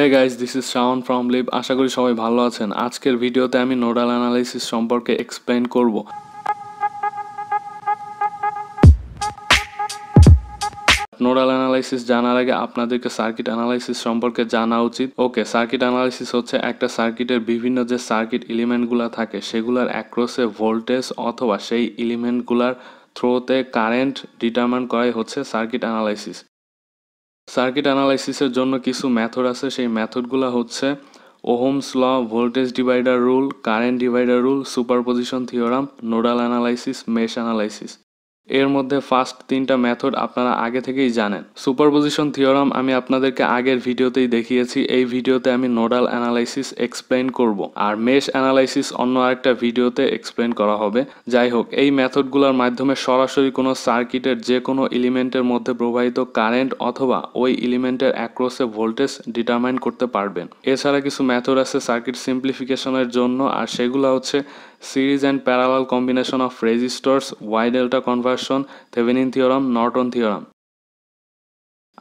hey guys this is Shaon from live আশা করি সবাই ভালো আছেন আজকের ভিডিওতে আমি নোডাল অ্যানালাইসিস সম্পর্কে এক্সপ্লেন করব নোডাল অ্যানালাইসিস জানার আগে আপনাদেরকে সার্কিট অ্যানালাইসিস সম্পর্কে জানা উচিত ওকে সার্কিট অ্যানালাইসিস হচ্ছে একটা সার্কিটের বিভিন্ন যে সার্কিট এলিমেন্টগুলো থাকে সেগুলোর অ্যাক্রোসে ভোল্টেজ অথবা সেই এলিমেন্টগুলার থ্রোতে কারেন্ট ডিটারমান করাই হচ্ছে সার্কিট অ্যানালাইসিস সার্কিট অ্যানালাইসিসের জন্য কিছু ম্যাথড আছে সেই ম্যাথডগুলো হচ্ছে Ohm's law voltage divider rule current divider rule superposition theorem nodal analysis mesh analysis এর মধ্যে ফার্স্ট তিনটা মেথড আপনারা আগে থেকেই জানেন সুপারপজিশন থিওরাম আমি আপনাদেরকে আগের ভিডিওতেই দেখিয়েছি এই ভিডিওতে আমি নোডাল অ্যানালাইসিস এক্সপ্লেন করব আর মেশ অ্যানালাইসিস অন্য আরেকটা ভিডিওতে এক্সপ্লেন করা হবে যাই হোক এই মেথডগুলোর মাধ্যমে সরাসরি কোনো সার্কিটের যে কোনো এলিমেন্টের মধ্যে প্রবাহিত কারেন্ট অথবা ওই এলিমেন্টের অ্যাক্রসে ভোল্টেজ ডিটারমাইন করতে পারবেন এছাড়া কিছু মেথড আছে সার্কিট সিম্পলিফিকেশনের জন্য আর সেগুলো হচ্ছে series and parallel combination of resistors Y delta conversion Thevenin theorem Norton theorem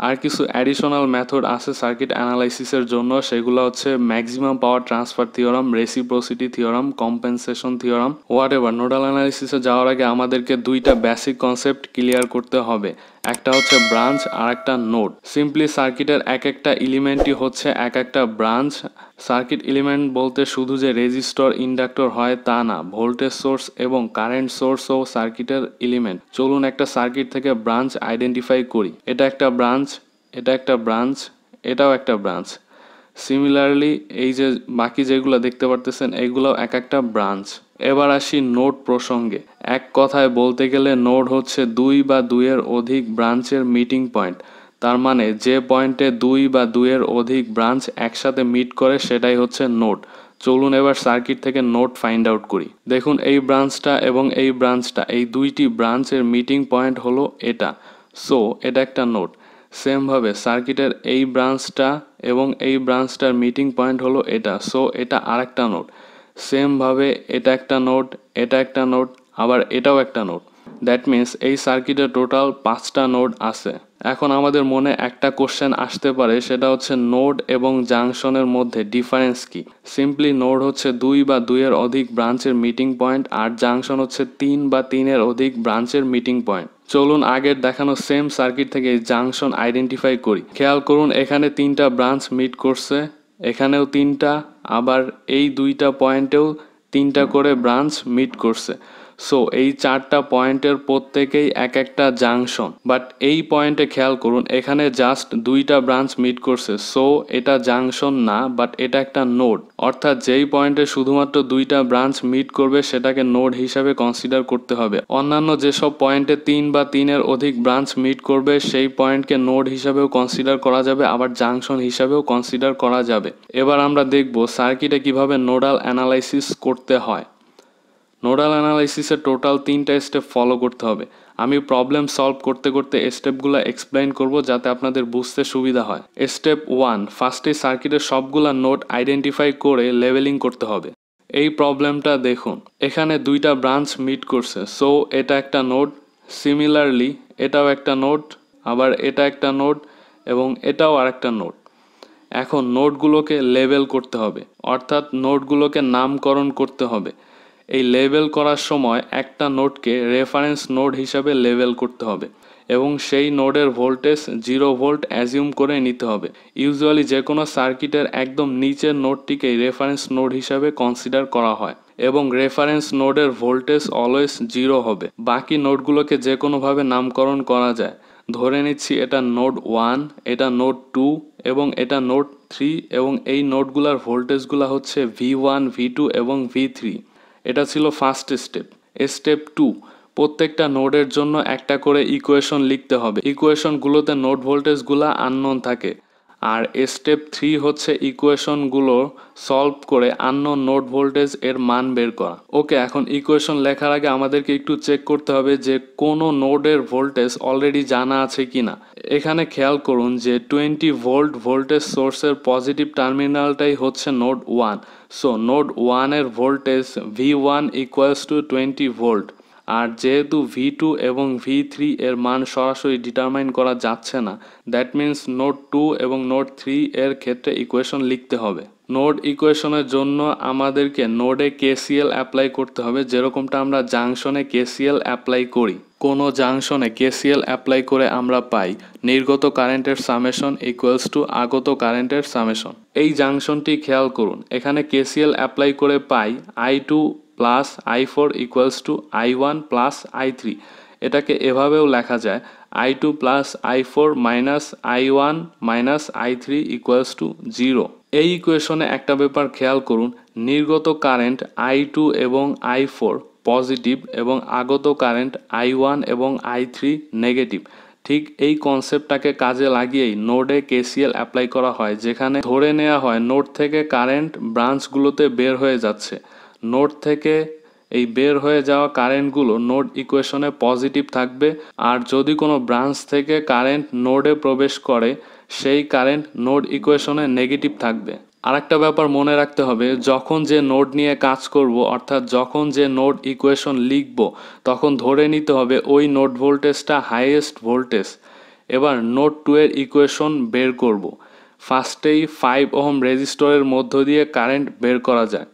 আর কিছু অ্যাডিশনাল মেথড আছে সার্কিট অ্যানালাইসিসের জন্য সেগুলো হচ্ছে maximum power transfer theorem reciprocity theorem compensation theorem whatever nodal অ্যানালাইসিসে যাওয়ার আগে আমাদেরকে দুইটা বেসিক কনসেপ্ট ক্লিয়ার করতে হবে একটা হচ্ছে ব্রাঞ্চ আর একটা নোড সিম্পলি সার্কিটের এক একটা এলিমেন্টই হচ্ছে এক একটা ব্রাঞ্চ সার্কিট এলিমেন্ট বলতে শুধু যে রেজিস্টর ইন্ডাক্টর হয় তা না ভোল্টেজ সোর্স এবং কারেন্ট সোর্সও সার্কিটের এলিমেন্ট চলুন একটা সার্কিট থেকে ব্রাঞ্চ আইডেন্টিফাই করি এটা একটা ব্রাঞ্চ এটা একটা ব্রাঞ্চ এটাও একটা ব্রাঞ্চ সিমিলারলি এই যে বাকি যেগুলো দেখতে পারতেছেন এইগুলো এক একটা ব্রাঞ্চ এবার আসি নোড প্রসঙ্গে এক কথায় বলতে গেলে নোড হচ্ছে দুই বা দুইয়ের অধিক ব্রাঞ্চের মিটিং পয়েন্ট তার মানে যে পয়েন্টে দুই বা দুইয়ের অধিক ব্রাঞ্চ একসাথে মিট করে সেটাই হচ্ছে নোড চলুন এবার সার্কিট থেকে নোট ফাইন্ড আউট করি দেখুন এই ব্রাঞ্চটা এবং এই ব্রাঞ্চটা এই দুইটি ব্রাঞ্চের মিটিং পয়েন্ট হলো এটা সো এটা একটা নোট সেমভাবে সার্কিটের এই ব্রাঞ্চটা এবং এই ব্রাঞ্চটার মিটিং পয়েন্ট হলো এটা সো এটা আর একটা নোট সেমভাবে এটা একটা নোট এটা একটা নোট আবার এটাও একটা নোট দ্যাট মিন্স এই সার্কিটে টোটাল পাঁচটা নোট আছে এখন আমাদের মনে একটা কোশ্চেন আসতে পারে সেটা হচ্ছে নোড এবং জাংশনের মধ্যে ডিফারেন্স কি সিম্পলি নোড হচ্ছে দুই বা দুইয়ের অধিক ব্রাঞ্চের মিটিং পয়েন্ট আর জাংশন হচ্ছে তিন বা তিনের অধিক ব্রাঞ্চের মিটিং পয়েন্ট চলুন আগের দেখানো সেম সার্কিট থেকে জাংশন আইডেন্টিফাই করি খেয়াল করুন এখানে তিনটা ব্রাঞ্চ মিট করছে এখানেও তিনটা আবার এই দুইটা পয়েন্টেও তিনটা করে ব্রাঞ্চ মিট করছে সো এই চারটা পয়েন্টের প্রত্যেকেই এক একটা জাংশন বাট এই পয়েন্টে খেয়াল করুন এখানে জাস্ট দুইটা ব্রাঞ্চ মিট করছে সো এটা জাংশন না বাট এটা একটা নোড অর্থাৎ যেই পয়েন্টে শুধুমাত্র দুইটা ব্রাঞ্চ মিট করবে সেটাকে নোড হিসাবে কনসিডার করতে হবে অন্যান্য যেসব পয়েন্টে তিন বা তিনের অধিক ব্রাঞ্চ মিট করবে সেই পয়েন্টকে নোড হিসাবেও কনসিডার করা যাবে আবার জাংশন হিসাবেও কনসিডার করা যাবে এবার আমরা দেখব সার্কিটে কিভাবে নোডাল অ্যানালাইসিস করতে হয় নোডাল অ্যানালাইসিসের টোটাল তিনটা স্টেপ ফলো করতে হবে আমি প্রবলেম সলভ করতে করতে স্টেপগুলো এক্সপ্লেন করব যাতে আপনাদের বুঝতে সুবিধা হয় স্টেপ ওয়ান ফার্স্টে সার্কিটের সবগুলা নোট আইডেন্টিফাই করে লেভেলিং করতে হবে এই প্রবলেমটা দেখুন এখানে দুইটা ব্রাঞ্চ মিট করছে সো এটা একটা নোট সিমিলারলি এটাও একটা নোট আবার এটা একটা নোট এবং এটাও আর একটা নোট এখন নোটগুলোকে লেবেল করতে হবে অর্থাৎ নোটগুলোকে নামকরণ করতে হবে এই লেবেল করার সময় একটা নোডকে রেফারেন্স নোড হিসাবে লেবেল করতে হবে এবং সেই নোডের ভোল্টেজ জিরো ভোল্ট অ্যাজিউম করে নিতে হবে ইউজুয়ালি যে কোনো সার্কিটের একদম নিচের নোডটিকেই রেফারেন্স নোড হিসাবে কনসিডার করা হয় এবং রেফারেন্স নোডের ভোল্টেজ অলওয়েজ জিরো হবে বাকি নোডগুলোকে যে কোনোভাবে নামকরণ করা যায় ধরে নিচ্ছি এটা নোড ওয়ান এটা নোড টু এবং এটা নোড থ্রি এবং এই নোটগুলার ভোল্টেজগুলো হচ্ছে ভি ওয়ান ভি টু এবং ভি থ্রি এটা ছিল ফার্স্ট স্টেপ স্টেপ টু প্রত্যেকটা নোডের জন্য একটা করে ইকুয়েশন লিখতে হবে ইকুয়েশনগুলোতে নোড ভোল্টেজগুলো আননোন থাকে আর স্টেপ থ্রি হচ্ছে ইকুয়েশনগুলো সলভ করে অন্য নোট ভোল্টেজ এর মান বের করা ওকে এখন ইকুয়েশন লেখার আগে আমাদেরকে একটু চেক করতে হবে যে কোনো নোডের ভোল্টেজ অলরেডি জানা আছে কি না এখানে খেয়াল করুন যে টোয়েন্টি ভোল্ট ভোল্টেজ সোর্সের পজিটিভ টার্মিনালটাই হচ্ছে নোড ওয়ান সো নোড ওয়ানের voltage V one equals to twenty volt আর যেহেতু ভি টু এবং ভি থ্রি এর মান সরাসরি ডিটারমাইন করা যাচ্ছে না দ্যাট মিন্স নোট টু এবং নোট থ্রি এর ক্ষেত্রে ইকুয়েশন লিখতে হবে নোড ইকুয়েশনের জন্য আমাদেরকে নোডে কেসিএল অ্যাপ্লাই করতে হবে যেরকমটা আমরা জাংশনে কেসিএল অ্যাপ্লাই করি কোন জাংশনে কেসিএল অ্যাপ্লাই করে আমরা পাই নির্গত কারেন্টের সামেশন ইকুয়ালস টু আগত কারেন্টের সামেশন এই জাংশনটি খেয়াল করুন এখানে কেসিএল অ্যাপ্লাই করে পাই I two plus I four equals to I one plus I three এটাকে এভাবেও লেখা যায় I two plus I four minus I one minus I three equals to zero এই ইকুয়েশনে একটা ব্যাপার খেয়াল করুন নির্গত কারেন্ট আই টু এবং আই ফোর পজিটিভ এবং আগত কারেন্ট আই ওয়ান এবং আই থ্রি নেগেটিভ ঠিক এই কনসেপ্টটাকে কাজে লাগিয়েই নোডে কেসিএল অ্যাপ্লাই করা হয় যেখানে ধরে নেওয়া হয় নোড থেকে কারেন্ট ব্রাঞ্চগুলোতে বের হয়ে যাচ্ছে নোট থেকে এই বের হয়ে যাওয়া কারেন্টগুলো নোট ইকুয়েশনে পজিটিভ থাকবে আর যদি কোনো ব্রাঞ্চ থেকে কারেন্ট নোডে প্রবেশ করে সেই কারেন্ট নোট ইকুয়েশনে নেগেটিভ থাকবে আরেকটা ব্যাপার মনে রাখতে হবে যখন যে নোট নিয়ে কাজ করব অর্থাৎ যখন যে নোট ইকুয়েশন লিখব তখন ধরে নিতে হবে ওই নোট ভোল্টেজটা হাইয়েস্ট ভোল্টেজ এবার নোট টু এর ইকুয়েশন বের করব ফার্স্টেই ফাইভ ওহম রেজিস্টরের মধ্য দিয়ে কারেন্ট বের করা যাক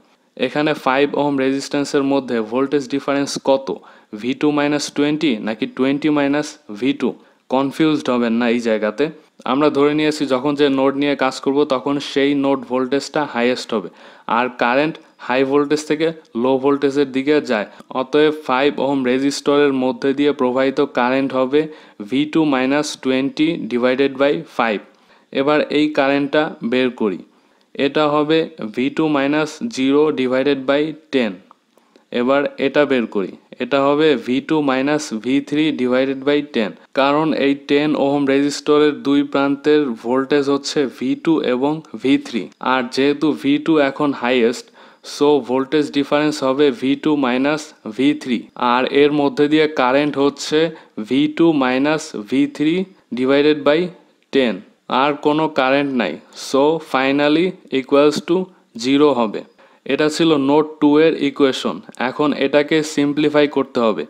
এখানে ফাইভ ওহম রেজিস্ট্যান্সের মধ্যে ভোল্টেজ ডিফারেন্স কত ভি টু মাইনাস টোয়েন্টি নাকি twenty minus V two confused হবেন না এই জায়গাতে আমরা ধরে নিয়েছি যখন যে নোড নিয়ে কাজ করব তখন সেই নোড ভোল্টেজটা হাইয়েস্ট হবে আর কারেন্ট হাই ভোল্টেজ থেকে লো ভোল্টেজের দিকে যায় অতএব ফাইভ ওহম রেজিস্টরের মধ্যে দিয়ে প্রবাহিত কারেন্ট হবে V two minus twenty divided by five এবার এই কারেন্টটা বের করি এটা হবে V two minus zero divided by ten এবার এটা বের করি এটা হবে V two minus V three divided by ten কারণ এই টেন ওহম রেজিস্টরের দুই প্রান্তের ভোল্টেজ হচ্ছে ভি টু এবং ভি থ্রি আর যেহেতু ভি টু এখন হাইয়েস্ট সো ভোল্টেজ ডিফারেন্স হবে V two minus V three আর এর মধ্যে দিয়ে কারেন্ট হচ্ছে V two minus V three divided by ten আর কোনো কারেন্ট নাই so finally equals to zero হবে এটা ছিল নোট টু এর ইকুয়েশন এখন এটাকে সিম্প্লিফাই করতে হবে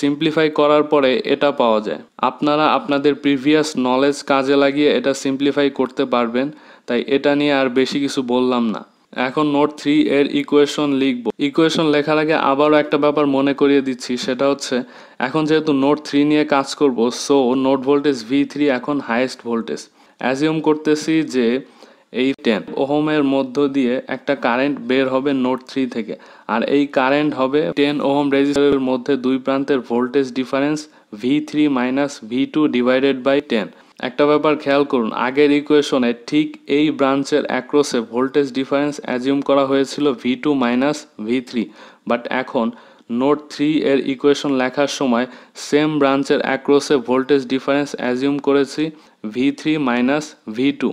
সিম্প্লিফাই করার পরে এটা পাওয়া যায় আপনারা আপনাদের প্রিভিয়াস নলেজ কাজে লাগিয়ে এটা সিম্প্লিফাই করতে পারবেন তাই এটা নিয়ে আর বেশি কিছু বললাম না এখন নোট থ্রি এর ইকুয়েশন লিখব ইকুয়েশন লেখার আগে আবারও একটা ব্যাপার মনে করিয়ে দিচ্ছি সেটা হচ্ছে এখন যেহেতু নোট থ্রি নিয়ে কাজ করব so note voltage V three এখন হাইয়েস্ট ভোল্টেজ অ্যাজিউম করতেছি যে এই টেন ওহমের মধ্য দিয়ে একটা কারেন্ট বের হবে নোট থ্রি থেকে আর এই কারেন্ট হবে টেন ওহম রেজিস্টারের মধ্যে দুই প্রান্তের voltage difference V three minus V two divided by ten একটা ব্যাপার খেয়াল করুন আগের ইকুয়েশনে ঠিক এই ব্রাঞ্চের অ্যাক্রোসে ভোল্টেজ ডিফারেন্স অ্যাজিউম করা হয়েছিল V two minus V three but এখন নোট থ্রি এর ইকুয়েশন লেখার সময় সেম ব্রাঞ্চের অ্যাক্রোসে ভোল্টেজ ডিফারেন্স অ্যাজিউম করেছি V three minus V two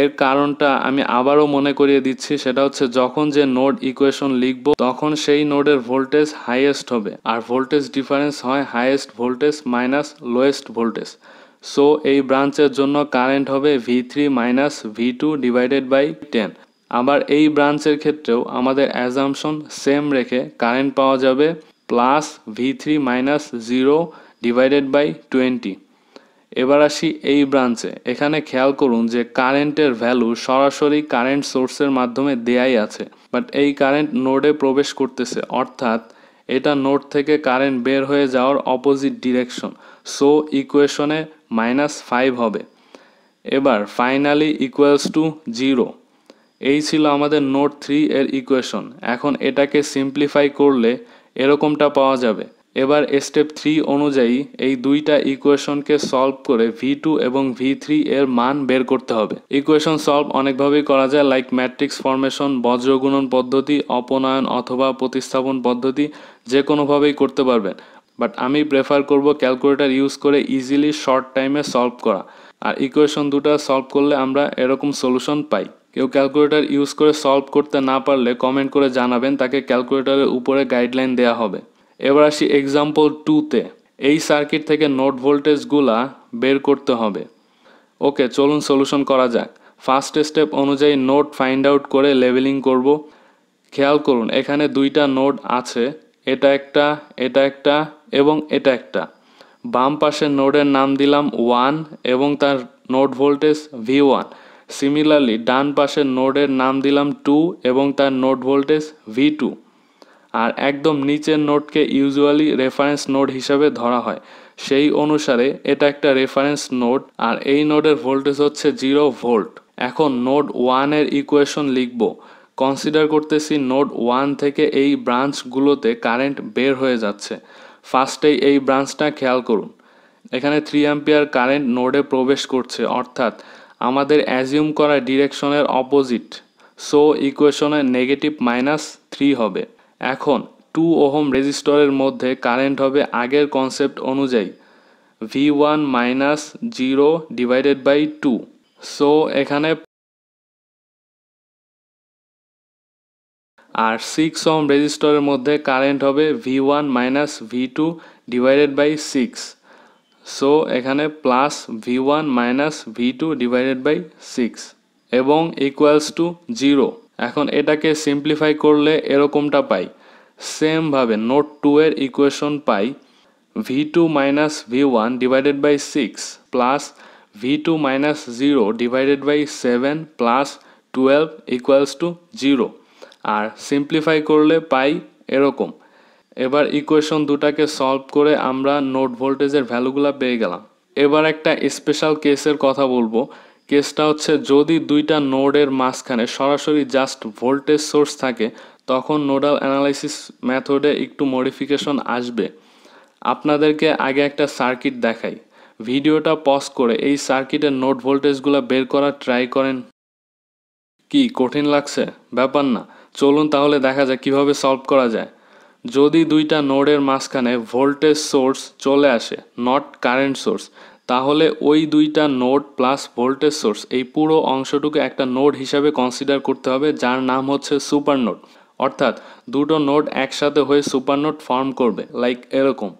এর কারণটা আমি আবারও মনে করিয়ে দিচ্ছি সেটা হচ্ছে যখন যে নোড ইকুয়েশন লিখব তখন সেই নোডের ভোল্টেজ হাইয়েস্ট হবে আর ভোল্টেজ ডিফারেন্স হয় highest voltage minus lowest voltage so এই ব্রাঞ্চের জন্য কারেন্ট হবে V three minus V two divided by ten আবার এই ব্রাঞ্চের ক্ষেত্রেও আমাদের অ্যাজামশন সেম রেখে কারেন্ট পাওয়া যাবে plus V three minus zero divided by twenty এবার আসি এই ব্রাঞ্চে এখানে খেয়াল করুন যে কারেন্টের ভ্যালু সরাসরি কারেন্ট সোর্সের মাধ্যমে দেয়াই আছে বাট এই কারেন্ট নোডে প্রবেশ করতেছে অর্থাৎ এটা নোড থেকে কারেন্ট বের হয়ে যাওয়ার অপোজিট ডিরেকশন সো ইকুয়েশনে মাইনাস ফাইভ হবে এবার ফাইনালি ইকুয়ালস টু জিরো এই ছিল আমাদের নোট থ্রি এর ইকুয়েশন এখন এটাকে সিম্পলিফাই করলে এরকমটা পাওয়া যাবে এবার স্টেপ থ্রি অনুযায়ী এই দুইটা ইকুয়েশনকে সলভ করে ভি টু এবং ভি থ্রি এর মান বের করতে হবে ইকুয়েশন সলভ অনেকভাবেই করা যায় লাইক ম্যাট্রিক্স ফরমেশন বজ্রগুণন পদ্ধতি অপনয়ন অথবা প্রতিস্থাপন পদ্ধতি যে কোনোভাবেই করতে পারবেন বাট আমি প্রেফার করব ক্যালকুলেটার ইউজ করে ইজিলি শর্ট টাইমে সলভ করা আর ইকুয়েশন দুটা সলভ করলে আমরা এরকম সলিউশন পাই কেউ ক্যালকুলেটর ইউজ করে সলভ করতে না পারলে কমেন্ট করে জানাবেন তাকে ক্যালকুলেটরের উপরে গাইডলাইন দেয়া হবে এবার আসি এক্সাম্পল টুতে এই সার্কিট থেকে নোট ভোল্টেজগুলা বের করতে হবে ওকে চলুন সলিউশন করা যাক ফার্স্ট স্টেপ অনুযায়ী নোট ফাইন্ড আউট করে লেভেলিং করব খেয়াল করুন এখানে দুইটা নোট আছে এটা একটা এটা একটা এবং এটা একটা বাম পাশের নোডের নাম দিলাম ওয়ান এবং তার note voltage V one similarly ডান পাশের নোডের নাম দিলাম টু এবং তার নোড ভোল্টেজ ভি টু আর একদম নিচের নোডকে ইউজুয়ালি রেফারেন্স নোড হিসাবে ধরা হয় সেই অনুসারে এটা একটা রেফারেন্স নোড আর এই নোডের ভোল্টেজ হচ্ছে জিরো ভোল্ট এখন নোড ওয়ানের ইকুয়েশন লিখব কনসিডার করতেছি নোড ওয়ান থেকে এই ব্রাঞ্চগুলোতে কারেন্ট বের হয়ে যাচ্ছে ফার্স্টেই এই ব্রাঞ্চটা খেয়াল করুন এখানে থ্রি অ্যাম্পিয়ার কারেন্ট নোডে প্রবেশ করছে অর্থাৎ আমাদের অ্যাজিউম করা ডিরেকশনের অপোজিট সো ইকুয়েশনের নেগেটিভ মাইনাস থ্রি হবে এখন টু ওহম রেজিস্টরের মধ্যে কারেন্ট হবে আগের কনসেপ্ট অনুযায়ী V one minus zero divided by two so এখানে আর সিক্স ওহম রেজিস্টরের মধ্যে কারেন্ট হবে V one minus V two divided by six so এখানে plus V one minus V two divided by six এবং ইকুয়ালস টু জিরো এখন এটাকে simplify করলে এরকমটা পাই সেমভাবে নোট টু এর ইকুয়েশন পাই V two minus V one divided by six plus V two minus zero divided by seven plus twelve equals to zero আর সিম্পলিফাই করলে পাই এরকম এবার ইকুয়েশন দুটাকে সলভ করে আমরা নোট ভোল্টেজের ভ্যালুগুলো পেয়ে গেলাম এবার একটা স্পেশাল কেসের কথা বলবো কেসটা হচ্ছে যদি দুইটা নোডের মাঝখানে সরাসরি জাস্ট ভোল্টেজ সোর্স থাকে তখন নোডাল অ্যানালাইসিস মেথডে একটু মডিফিকেশন আসবে আপনাদেরকে আগে একটা সার্কিট দেখাই ভিডিওটা পজ করে এই সার্কিটের নোট ভোল্টেজগুলো বের করার ট্রাই করেন কি কঠিন লাগছে ব্যাপার না চলুন তাহলে দেখা যায় কিভাবে সলভ করা যায় যদি দুইটা নোডের মাঝখানে ভোল্টেজ সোর্স চলে আসে নট কারেন্ট সোর্স তাহলে ওই দুইটা নোড প্লাস ভোল্টেজ সোর্স এই পুরো অংশটুকু একটা নোড হিসাবে কনসিডার করতে হবে যার নাম হচ্ছে সুপার নোড অর্থাৎ দুটো নোড একসাথে হয়ে সুপার নোড ফর্ম করবে লাইক এরকম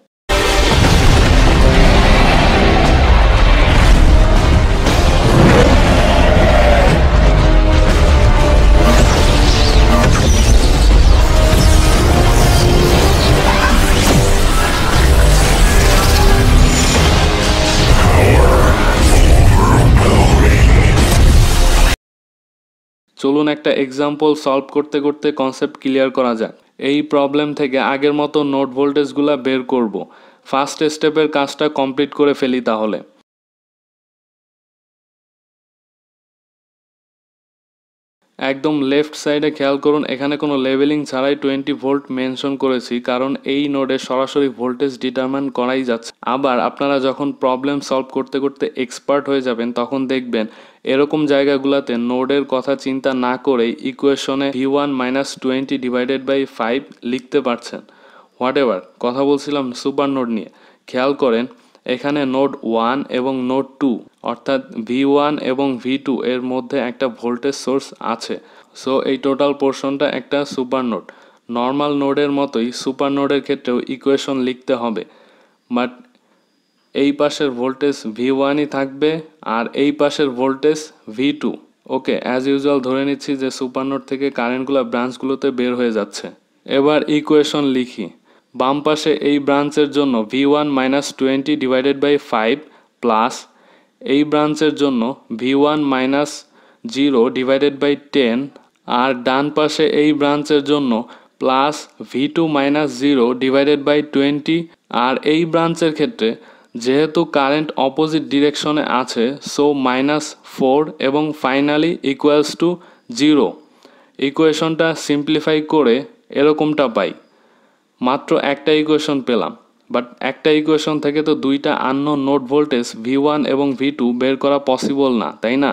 চলুন একটা এক্সাম্পল সলভ করতে করতে কনসেপ্ট ক্লিয়ার করা যাক এই প্রবলেম থেকে আগের মতো নোট ভোল্টেজগুলো বের করব ফার্স্ট স্টেপের কাজটা কমপ্লিট করে ফেলি তাহলে একদম লেফট সাইডে খেয়াল করুন এখানে কোনো লেভেলিং ছাড়াই টোয়েন্টি ভোল্ট মেনশন করেছি কারণ এই নোডে সরাসরি ভোল্টেজ ডিটারমান করাই যাচ্ছে আবার আপনারা যখন প্রবলেম সলভ করতে করতে এক্সপার্ট হয়ে যাবেন তখন দেখবেন এরকম জায়গাগুলোতে নোডের কথা চিন্তা না করেই ইকুয়েশনে V one minus twenty divided by five লিখতে পারছেন হোয়াট এভার কথা বলছিলাম সুপার নোড নিয়ে খেয়াল করেন এখানে নোড ওয়ান এবং নোড টু অর্থাৎ ভি ওয়ান এবং ভি টু এর মধ্যে একটা ভোল্টেজ সোর্স আছে সো এই টোটাল পোর্শনটা একটা সুপার নোড নর্মাল নোডের মতোই সুপার নোডের ক্ষেত্রেও ইকুয়েশন লিখতে হবে বাট এই পাশের ভোল্টেজ ভি ওয়ানই থাকবে আর এই পাশের voltage V two okay as usual ধরে নিচ্ছি যে সুপার নোড থেকে কারেন্টগুলো ব্রাঞ্চগুলোতে বের হয়ে যাচ্ছে এবার ইকুয়েশন লিখি বাম পাশে এই ব্রাঞ্চের জন্য V one minus twenty divided by five plus এই ব্রাঞ্চের জন্য V one minus zero divided by ten আর ডান পাশে এই ব্রাঞ্চের জন্য plus V two minus zero divided by twenty আর এই ব্রাঞ্চের ক্ষেত্রে যেহেতু কারেন্ট অপোজিট ডিরেকশনে আছে সো মাইনাস ফোর এবং ফাইনালি ইকুয়ালস টু জিরো ইকুয়েশনটা সিম্পলিফাই করে এরকমটা পাই মাত্র একটা ইকুয়েশন পেলাম বাট একটা ইকুয়েশন থেকে তো দুইটা unknown note voltage V one এবং ভি টু বের করা পসিবল না তাই না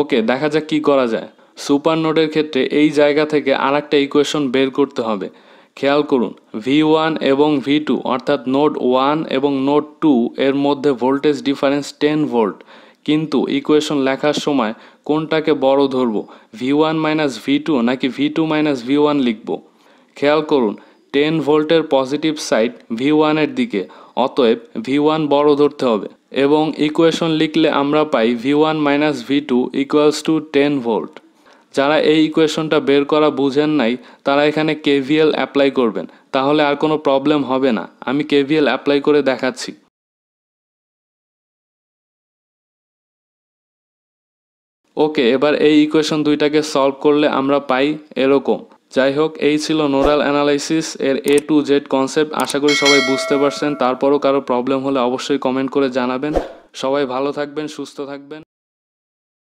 ওকে দেখা যাক কী করা যায় সুপার নোটের ক্ষেত্রে এই জায়গা থেকে আর একটা ইকুয়েশন বের করতে হবে খেয়াল করুন ভি ওয়ান এবং ভি টু অর্থাৎ নোট ওয়ান এবং নোট টু এর মধ্যে ভোল্টেজ ডিফারেন্স টেন ভোল্ট কিন্তু ইকুয়েশন লেখার সময় কোনটাকে বড় ধরবো V one minus V two নাকি V two minus V one লিখব খেয়াল করুন টেন ভোল্টের পজিটিভ সাইড ভি ওয়ানের দিকে অতএব ভি ওয়ান বড় ধরতে হবে এবং ইকুয়েশন লিখলে আমরা পাই V one minus V two equals to ten volt যারা এই ইকুয়েশনটা বের করা বুঝেন নাই তারা এখানে কেভিএল অ্যাপ্লাই করবেন তাহলে আর কোনো প্রবলেম হবে না আমি কেভিএল অ্যাপ্লাই করে দেখাচ্ছি ওকে এবার এই ইকুয়েশন দুইটাকে সলভ করলে আমরা পাই এরকম যাই হোক এই ছিল নোডাল অ্যানালাইসিস এর এ টু জেড কনসেপ্ট আশা করি সবাই বুঝতে পারছেন তারপরও কারো প্রবলেম হলে অবশ্যই কমেন্ট করে জানাবেন সবাই ভালো থাকবেন সুস্থ থাকবেন